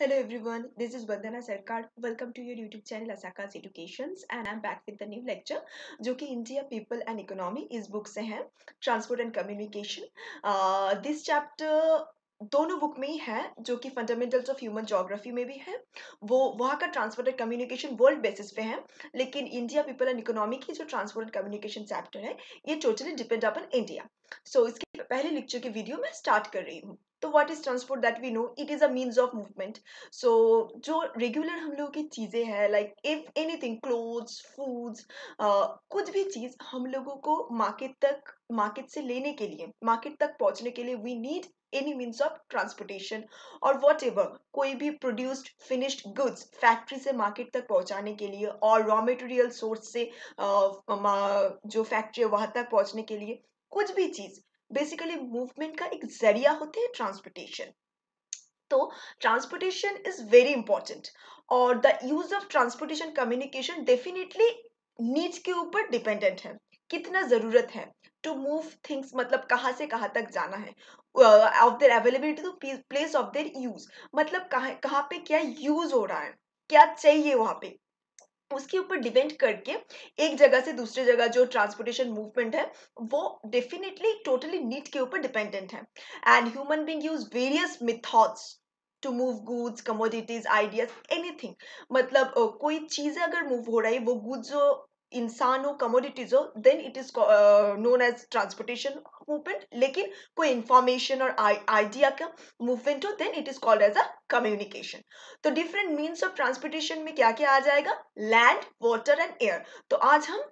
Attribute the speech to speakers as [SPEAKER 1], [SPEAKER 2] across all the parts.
[SPEAKER 1] Hello everyone, this is Vandana Sarkar. Welcome to your YouTube channel Asaka's Educations and I'm back with the new lecture जो कि India People and Economy इस book से है Transport and Communication. Uh, this chapter दोनों book में ही है जो कि फंडामेंटल्स ऑफ ह्यूमन जोग्राफी में भी है वो वहाँ का transport and communication world basis पे है लेकिन इंडिया पीपल एंड इकोनॉमी की जो ट्रांसपोर्ट एंड कम्युनिकेशन चैप्टर है ये टोटली डिपेंड अपन इंडिया सो इसके पहले लेक्चर के वीडियो मैं स्टार्ट कर रही हूँ तो what is transport that we know it is a means of movement so जो रेगुलर हम लोगों की चीज़ें हैं like if anything clothes foods कुछ भी चीज़ हम लोगों को मार्केट तक मार्केट से लेने के लिए मार्केट तक पहुंचने के लिए we need any means of transportation और वॉट एवर कोई भी प्रोड्यूस्ड फिनिश्ड गुड्स फैक्ट्री से मार्केट तक पहुँचाने के लिए और रॉ मटेरियल सोर्स से uh, जो फैक्ट्री है वहाँ तक पहुंचने के लिए कुछ भी चीज़ बेसिकली मूवमेंट का एक जरिया होते हैं ट्रांसपोर्टेशन तो ट्रांसपोर्टेशन इज वेरी इंपॉर्टेंट और the use of transportation communication definitely needs के ऊपर डिपेंडेंट है कितना जरूरत है टू मूव थिंग्स मतलब कहाँ से कहाँ तक जाना है of their availability to place of their use मतलब कहाँ कहाँ पे क्या यूज हो रहा है क्या चाहिए वहाँ पे उसके ऊपर डिपेंड करके एक जगह से दूसरी जगह जो ट्रांसपोर्टेशन मूवमेंट है वो डेफिनेटली टोटली नीट के ऊपर डिपेंडेंट है and human being use various methods to move goods commodities ideas anything मतलब कोई चीज़ें अगर मूव हो रही है वो गुड्स इंसान हो कमोडिटीज हो then it is known as transportation movement लेकिन कोई इंफॉर्मेशन और आइडिया का मूवमेंट हो then it is called as a communication तो डिफरेंट मीन्स ऑफ ट्रांसपोर्टेशन में क्या क्या आ जाएगा लैंड वाटर एंड एयर तो आज हम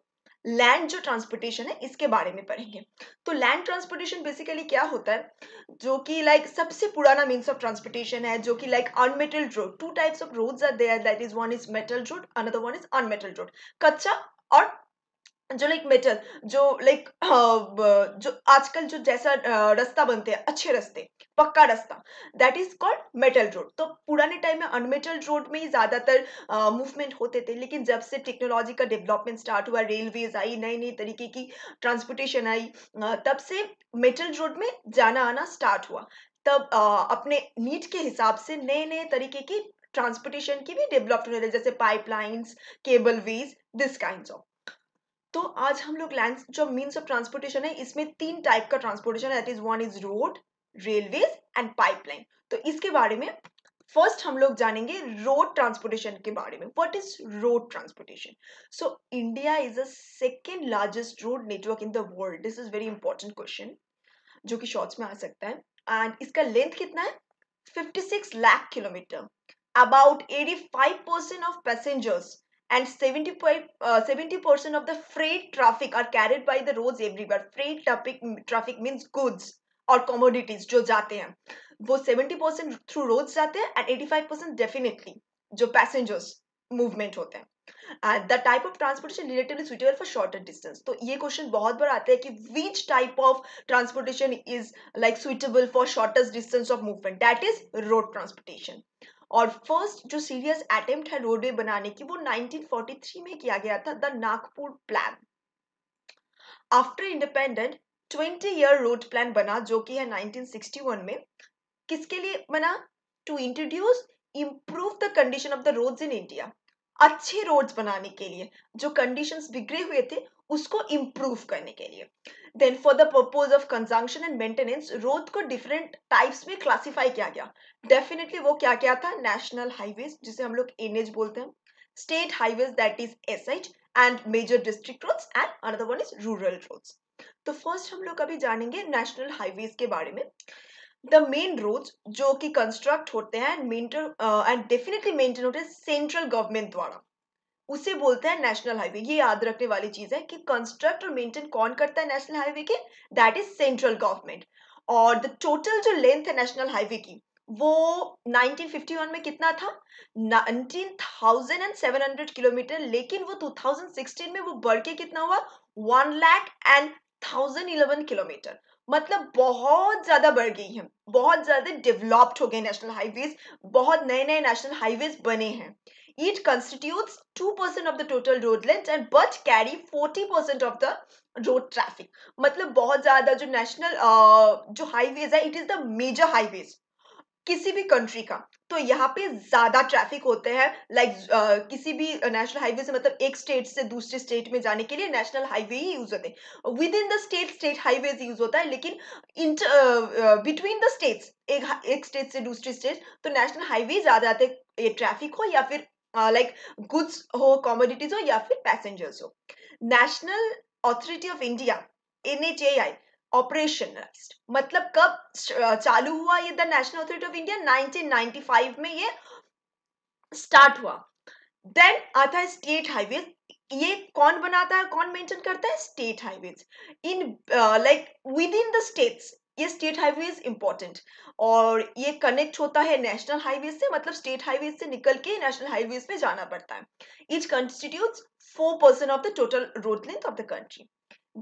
[SPEAKER 1] लैंड जो ट्रांसपोर्टेशन है इसके बारे में पढ़ेंगे तो लैंड ट्रांसपोर्टेशन बेसिकली क्या होता है जो कि लाइक like, सबसे पुराना मीन्स ऑफ ट्रांसपोर्टेशन है जो कि like unmetalled road two types of roads are there that is one is metal road another one is unmetal road कच्चा और जो लाइक मेटल जो लाइक uh, जो आजकल जो जैसा uh, रास्ता बनते हैं अच्छे रास्ते पक्का रास्ता that is called metal road तो पुराने टाइम में अनमेटल रोड में ही ज़्यादातर मूवमेंट uh, होते थे लेकिन जब से टेक्नोलॉजी का डेवलपमेंट स्टार्ट हुआ रेलवेज आई नई नई तरीके की ट्रांसपोर्टेशन आई तब से मेटल रोड में जाना आना स्टार्ट हुआ तब अपने नीड के हिसाब से नए नए तरीके की ट्रांसपोर्टेशन की भी डेवलप्ड होने लगे जैसे pipelines cable ways this kind of तो आज हम लोग लैंड जो मीन्स ऑफ ट्रांसपोर्टेशन है इसमें तीन टाइप का transportation that is one is road railways and pipeline तो इसके बारे में फर्स्ट हम लोग जानेंगे रोड ट्रांसपोर्टेशन के बारे में what is road transportation so India is a second largest road network in the world this is very important question जो कि शॉर्ट्स में आ सकता है एंड इसका लेंथ कितना है 56 lakh kilometre about 85% of passengers and 70% uh, of the freight traffic are carried by the roads everywhere. Freight traffic, means goods or commodities. Jo jate hain. Wo 70% through roads jate and 85% definitely jo passengers movement hote hain. the type of transportation is suitable for shorter distance. So, this question is very that which type of transportation is like suitable for shortest distance of movement. That is road transportation. और first जो serious attempt है roadway बनाने की वो 1943 में किया गया था the Nagpur plan after independent 20 year road plan बना जो कि है 1961 में किसके लिए बना to introduce improve the condition of the roads in India अच्छे रोड्स बनाने के लिए जो कंडीशंस बिगड़े हुए थे उसको इम्प्रूव करने के लिए then for the purpose of conjunction and maintenance road को डिफरेंट टाइप्स में क्लासिफाई किया गया डेफिनेटली वो क्या क्या था नेशनल हाईवेज जिसे हम लोग एन बोलते हैं state highways that is S H and major district roads and another one is rural roads तो फर्स्ट हम लोग अभी जानेंगे नेशनल हाईवेज के बारे में द मेन रोड्स जो कि कंस्ट्रक्ट होते हैं and maintain and definitely maintain होते हैं सेंट्रल गवर्नमेंट द्वारा उसे बोलते हैं नेशनल हाईवे ये याद रखने वाली चीज है कि कंस्ट्रक्ट और मेंटेन कौन करता है नेशनल हाईवे के दैट इज सेंट्रल गवर्नमेंट और द टोटल जो लेंथ है नेशनल हाईवे की वो 1951 में कितना था 19,700 किलोमीटर लेकिन वो 2016 में वो बढ़ के कितना हुआ one lakh and thousand eleven kilometre मतलब बहुत ज्यादा बढ़ गई है बहुत ज्यादा डेवलप्ड हो गए नेशनल हाईवेज बहुत नए नए नेशनल हाईवेज बने हैं Each constitutes 2% of the total road length and but carry 40% of the road traffic matlab bahut zyada jo national jo highways hai it is the major highways किसी भी country का तो यहाँ पे ज्यादा ट्रैफिक होते हैं लाइक like, uh, किसी भी नेशनल हाईवे से मतलब एक स्टेट से दूसरे स्टेट में जाने के लिए नेशनल हाईवे ही यूज होते हैं within the state state highway use होता है लेकिन इंटर बिटवीन द स्टेट्स एक एक स्टेट से दूसरी स्टेट तो नेशनल हाईवे ज्यादा आते हैं ये ट्रैफिक हो या फिर लाइक गुड्स हो कॉमोडिटीज हो या फिर पैसेंजर्स हो national authority of India I operationalized मतलब कब चालू हुआ ये the national authority of India 1995 में ये स्टार्ट हुआ देन आता है स्टेट हाईवे ये कौन बनाता है कौन मेंटेन करता है state highway in like within the states ये स्टेट हाईवे इज इम्पॉर्टेंट और ये कनेक्ट होता है नेशनल हाईवे से मतलब स्टेट हाईवे से निकल के नेशनल हाईवे पे जाना पड़ता है each constitute four percent of the total road length of the country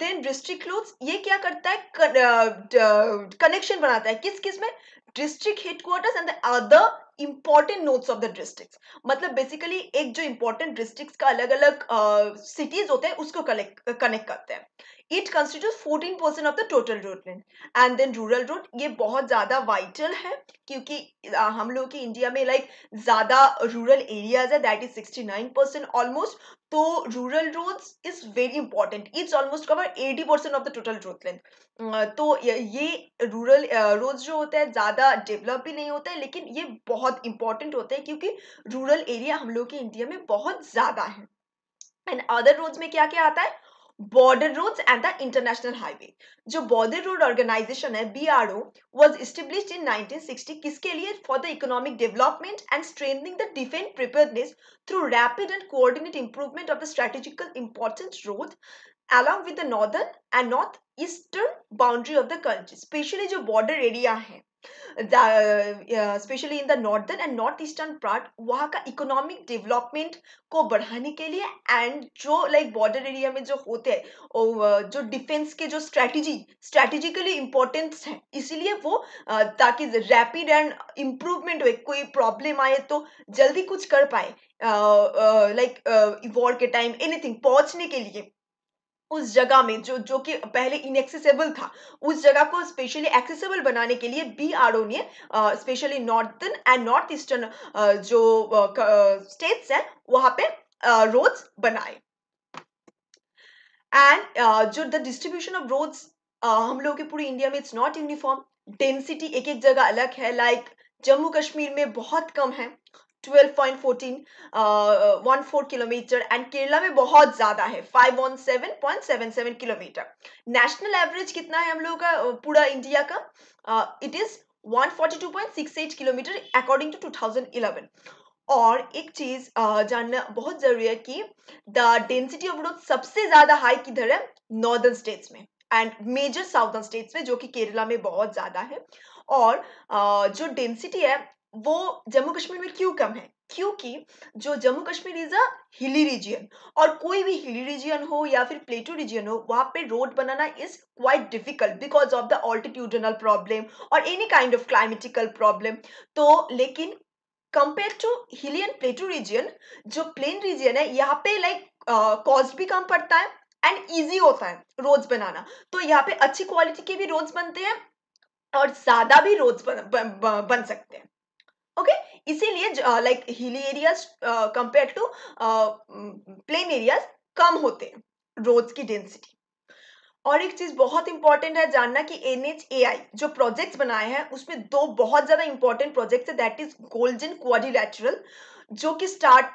[SPEAKER 1] then district roads ये क्या करता है कनेक्शन uh, uh, बनाता है किस किस में district headquarters and the other important notes of the district मतलब बेसिकली एक जो इंपॉर्टेंट डिस्ट्रिक्ट का अलग अलग सिटीज uh, होते हैं उसको कनेक्ट uh, करते हैं it constitute fourteen percent of the total road land and then rural road ये बहुत ज़्यादा वाइटल है क्योंकि हम लोग की इंडिया में लाइक ज़्यादा रूरल एरियाज है that is sixty nine percent almost तो rural roads is very important it's almost cover eighty percent of the total road length तो ये रूरल रोड्स जो होते हैं ज़्यादा डेवलप भी नहीं होते हैं लेकिन ये बहुत इंपॉर्टेंट होते हैं क्योंकि रूरल एरिया हम लोग के इंडिया में बहुत ज़्यादा है एंड अदर रोड्स में क्या क्या आता है border road and the international highway जो बॉर्डर रोड ऑर्गेनाइजेशन है B R O was establish in nineteen sixty किसके लिए for the economic development and strengthening the defence preparedness through rapid and coordinate improvement of the strategical important road along with the northern and north eastern boundary of the country specially जो border area है specially in the northern and north eastern part वहाँ का economic development को बढ़ाने के लिए and जो like border area में जो होते हैं जो डिफेंस के जो स्ट्रैटेजी स्ट्रैटेजिकली इम्पोर्टेंस है इसीलिए वो ताकि रैपिड एंड इम्प्रूवमेंट हो कोई प्रॉब्लम आए तो जल्दी कुछ कर पाए लाइक वॉर के टाइम एनीथिंग पहुंचने के लिए उस जगह में जो जो कि पहले इनएक्सेसिबल था उस जगह को स्पेशली एक्सेसिबल बनाने के लिए बी आर ओ ने specially northern and north eastern जो स्टेट्स uh, हैं वहां पे रोड्स uh, बनाए एंड uh, जो द डिस्ट्रीब्यूशन ऑफ रोड्स हम लोगों के पूरे इंडिया में इट्स नॉट यूनिफॉर्म डेंसिटी एक एक जगह अलग है लाइक like, जम्मू कश्मीर में बहुत कम है 12.14 किलोमीटर एंड केरला में बहुत ज्यादा है 517.77 किलोमीटर नेशनल एवरेज कितना है हम लोगों का पूरा इंडिया का it is 142.68 kilometre according to 2011 और एक चीज जानना बहुत जरूरी है कि द डेंसिटी ऑफ ग्रोथ सबसे ज्यादा हाई किधर है नॉर्दर्न स्टेट्स में एंड मेजर साउथर्न स्टेट्स में जो कि केरला में बहुत ज्यादा है और जो डेंसिटी है वो जम्मू कश्मीर में क्यों कम है क्योंकि जो जम्मू कश्मीर इज अ हिली रीजियन और कोई भी हिली रीजियन हो या फिर प्लेटू रीजियन हो वहां पे रोड बनाना is quite difficult because of the altitudinal problem और any kind of climatical problem तो लेकिन compare to hilly and plateau region जो प्लेन रीजियन है यहाँ पे लाइक कॉस्ट भी कम पड़ता है एंड ईजी होता है रोड्स बनाना तो यहाँ पे अच्छी क्वालिटी के भी रोड्स बनते हैं और ज्यादा भी रोड्स बन, बन, बन सकते हैं ओके इसीलिए like hilly areas compare to plain areas कम होते हैं रोड्स की डेंसिटी और एक चीज बहुत इंपॉर्टेंट है जानना कि एन जो प्रोजेक्ट्स बनाए हैं उसमें दो बहुत ज्यादा इंपॉर्टेंट प्रोजेक्ट है दैट इज गोल्डन क्वारिलेचुरल जो कि स्टार्ट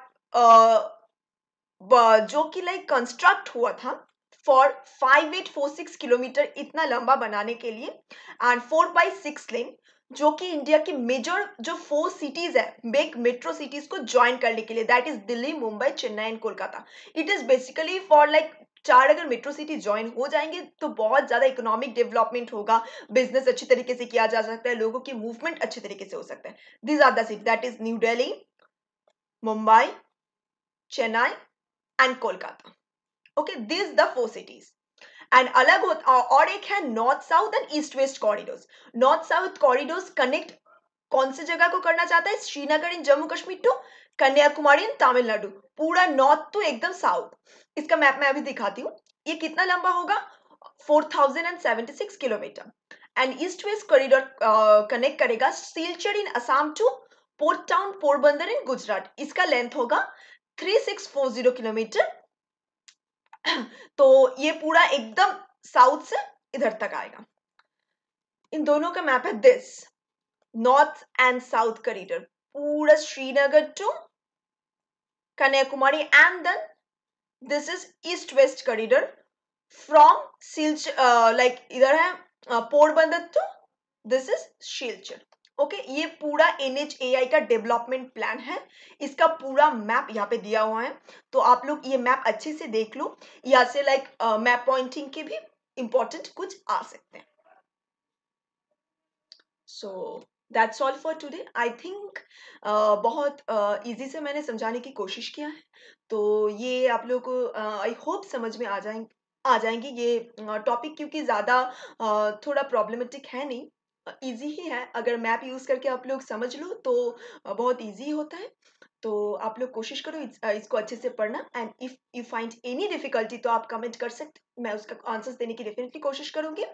[SPEAKER 1] जो कि लाइक कंस्ट्रक्ट हुआ था for five eight four six kilometre इतना लंबा बनाने के लिए and four by six lane जो कि इंडिया की मेजर जो फोर सिटीज है बिग मेट्रो सिटीज को ज्वाइन करने के लिए that is Delhi Mumbai Chennai and Kolkata it is basically for like चार अगर मेट्रो सिटी ज्वाइन हो जाएंगे तो बहुत ज़्यादा इकोनॉमिक डेवलपमेंट होगा बिजनेस अच्छी तरीके से किया जा सकता है लोगों की मूवमेंट अच्छे तरीके से हो सकता है this are the city that is New Delhi Mumbai Chennai and Kolkata okay this the four cities and अलग होता और एक है north south and east west corridor north south corridor connect कौन से जगह को करना चाहता है Srinagar in Jammu Kashmir to Kanyakumari in Tamil Nadu पूरा नॉर्थ टू तो एकदम साउथ इसका मैप मैं अभी दिखाती हूँ ये कितना लंबा होगा four thousand and seventy six kilometre and east west corridor connect करेगा Silchar in Assam to port town Porbandar in Gujarat इसका लेंथ होगा three six four zero kilometre तो ये पूरा एकदम साउथ से इधर तक आएगा इन दोनों का मैप है this north and south corridor पूरा Srinagar to Kanyakumari and then this is east west corridor from Silchar like इधर है uh, Porbandar to this is Silchar okay ये पूरा एन का डेवलपमेंट प्लान है इसका पूरा मैप यहाँ पे दिया हुआ है तो आप लोग ये मैप अच्छे से देख लो यहाँ से लाइक मैप पॉइंटिंग के भी इंपॉर्टेंट कुछ आ सकते हैं so that's all for today I think बहुत इजी uh, से मैंने समझाने की कोशिश किया है तो ये आप लोग को आई होप समझ में आ जाएंगे आ जाएंगी ये टॉपिक क्योंकि ज़्यादा थोड़ा प्रॉब्लमेटिक है नहीं इजी ही है अगर मैप यूज़ करके आप लोग समझ लो तो बहुत ईजी होता है तो आप लोग कोशिश करो इस, इसको अच्छे से पढ़ना and if you find any difficulty तो आप कमेंट कर सकते मैं उसका आंसर्स देने की डेफिनेटली कोशिश करूंगी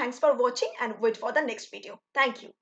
[SPEAKER 1] thanks for watching and wait for the next video thank you